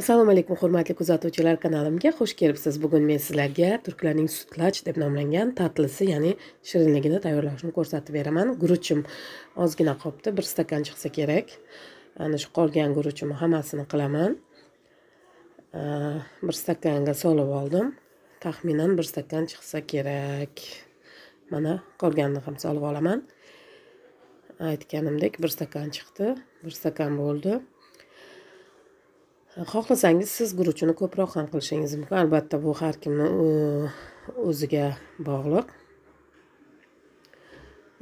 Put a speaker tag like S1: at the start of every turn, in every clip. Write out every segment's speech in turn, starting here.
S1: assalomu alaykum hurmatli kuzatuvchilar kanalimga xush kelibsiz bugun men sizlarga turklarning sutlach deb nomlangan tatlisi ya'ni shirinligini tayyorlashni ko'rsatib beraman guruchim ozgina qolibdi bir stakan chiqsa kerak ana shu qolgan guruchimni hammasini qilaman bir stakanga solib oldim taxminan bir stakan chiqsa kerak mana qolganini ham solib olaman aytganimdek bir stakan chiqdi bir stakan bo'ldi xohlasangiz siz guruchini ko'proq ham qilishingiz mumkin albatta bu har kimni o'ziga bog'liq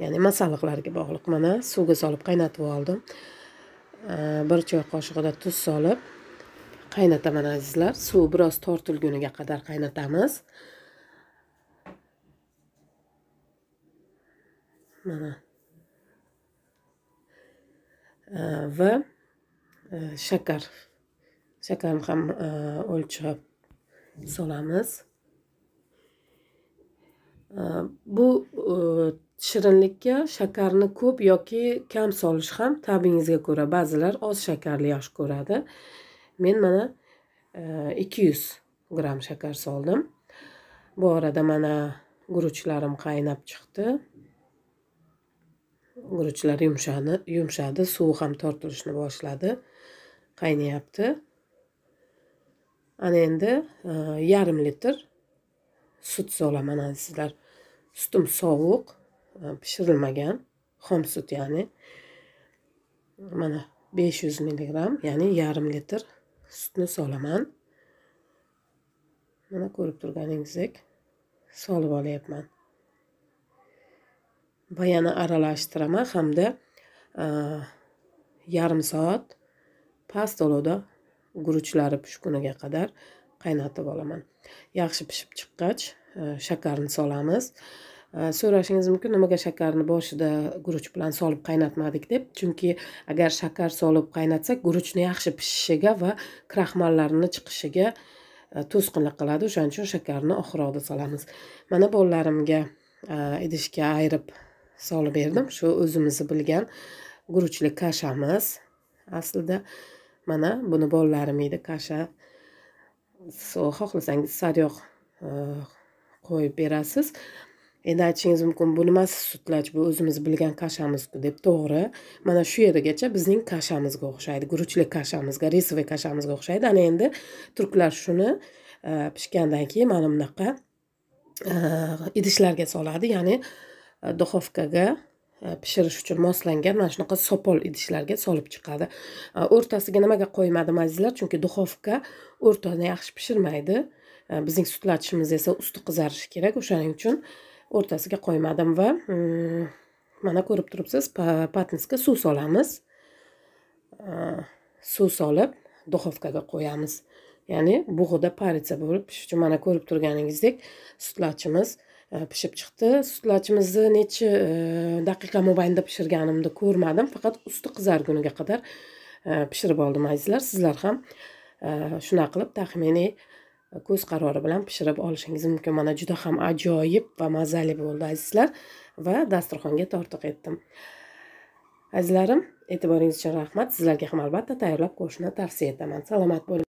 S1: ya'ni masalliqlarga bog'liq mana suvga solib qaynatib oldim bir choy qoshig'ida tuz solib qaynataman azizlar suv biroz tortilguniga qadar qaynatamiz mana va e, shakar shakarni ham e, o'lchab solamiz e, bu e, shirinlikka shakarni ko'p yoki kam solish ham tabingizga ko'ra ba'zilar oz shakarli yaxshi ko'radi men mana 200 yuz shakar soldim bu orada mana guruchlarim qaynab chiqdi guruchlar yumshadi yumshadi suvi ham tortilishni boshladi qaynayapti ana endi e, yarim litr sut solaman ana sizlar sutim sovuq e, pishirilmagan xom sut ya'ni mana 500 yuz ya'ni yarim litr sutni solaman mana ko'rib turganingizdek solib olyapman va yana aralashtiraman hamda e, yarim soat past olovda guruchlari pishguniga qadar qaynatib olaman yaxshi pishib chiqqach e, shakarni solamiz e, so'rashingiz mumkin nimaga shakarni boshida guruch bilan solib qaynatmadik deb chunki agar shakar solib qaynatsak guruchni yaxshi pishishiga va kraxmallarni chiqishiga e, to'sqinlik qiladi o'shaning uchun shakarni oxirroqda solamiz mana bolalarimga idishga ayirib solib berdim shu o'zimizni bilgan guruchli kashamiz aslida mana buni bolalarim yeydi kasha so, xohlasangiz sariyog' e, qo'yib berasiz endi aytishingiz mumkin bu nimasi sutlach bu o'zimiz bilgan kashamizku deb to'g'ri mana shu yerigacha bizning kashamizga o'xshaydi guruchli kashamizga risoviy kashamizga o'xshaydi ana endi turklar shuni e, pishgandan keyin mana bunaqa e, idishlarga soladi ya'ni duxovkaga E, pishirish uchun moslangan mana shunaqa sopol idishlarga solib chiqadi e, o'rtasiga nimaga qo'ymadim azizlar chunki duxovka o'rtani yaxshi pishirmaydi e, bizning sutlatishimiz esa usti qizarishi kerak o'shaning uchun o'rtasiga qo'ymadim va mm, mana ko'rib turibsiz patnisga suv solamiz suv solib duxovkaga qo'yamiz ya'ni bug'ida paritsa bo'lib pishishi uchun mana ko'rib turganingizdek sutlatchimiz E, pishib chiqdi sutlachimizni necha e, daqiqa mobaynida pishirganimni ko'rmadim faqat usti qizarguniga qadar e, pishirib oldim azizlar sizlar ham shunaqa qilib taxminiy ko'z qarori bilan pishirib olishingiz mumkin mana juda ham ajoyib va mazali bo'ldi azizlar va dasturxonga tortiq etdim azizlarim e'tiboringiz uchun rahmat sizlarga ham albatta tayyorlab ko'rishni tavsiya etaman salomat bo'ling